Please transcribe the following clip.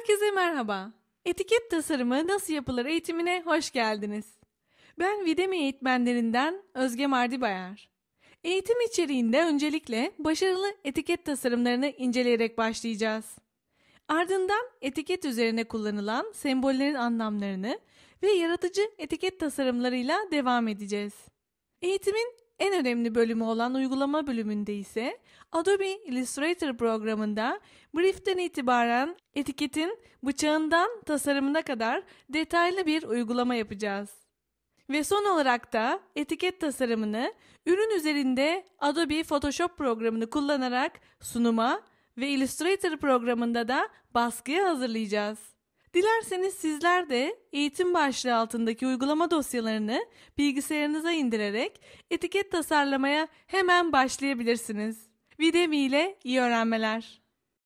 Herkese merhaba. Etiket tasarımı nasıl yapılır eğitimine hoş geldiniz. Ben Videmi eğitmenlerinden Özge Mardibayar. Eğitim içeriğinde öncelikle başarılı etiket tasarımlarını inceleyerek başlayacağız. Ardından etiket üzerine kullanılan sembollerin anlamlarını ve yaratıcı etiket tasarımlarıyla devam edeceğiz. Eğitimin en önemli bölümü olan uygulama bölümünde ise Adobe Illustrator programında brief'ten itibaren etiketin bıçağından tasarımına kadar detaylı bir uygulama yapacağız. Ve son olarak da etiket tasarımını ürün üzerinde Adobe Photoshop programını kullanarak sunuma ve Illustrator programında da baskıya hazırlayacağız. Dilerseniz sizler de eğitim başlığı altındaki uygulama dosyalarını bilgisayarınıza indirerek etiket tasarlamaya hemen başlayabilirsiniz. Videmi ile iyi öğrenmeler.